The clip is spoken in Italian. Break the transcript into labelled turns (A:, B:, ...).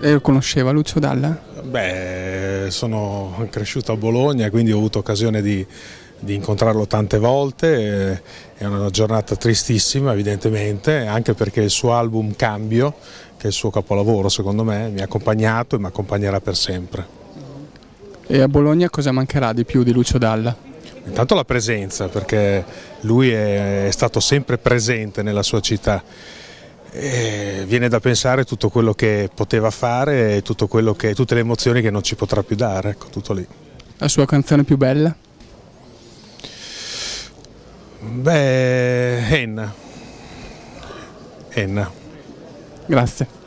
A: E lo conosceva Lucio Dalla?
B: Beh, sono cresciuto a Bologna, quindi ho avuto occasione di, di incontrarlo tante volte, è una giornata tristissima evidentemente, anche perché il suo album Cambio, che è il suo capolavoro secondo me, mi ha accompagnato e mi accompagnerà per sempre.
A: E a Bologna cosa mancherà di più di Lucio Dalla?
B: Intanto la presenza, perché lui è, è stato sempre presente nella sua città e eh, viene da pensare tutto quello che poteva fare e che, tutte le emozioni che non ci potrà più dare, ecco, tutto lì.
A: La sua canzone più bella?
B: Beh, Enna. Enna. Grazie.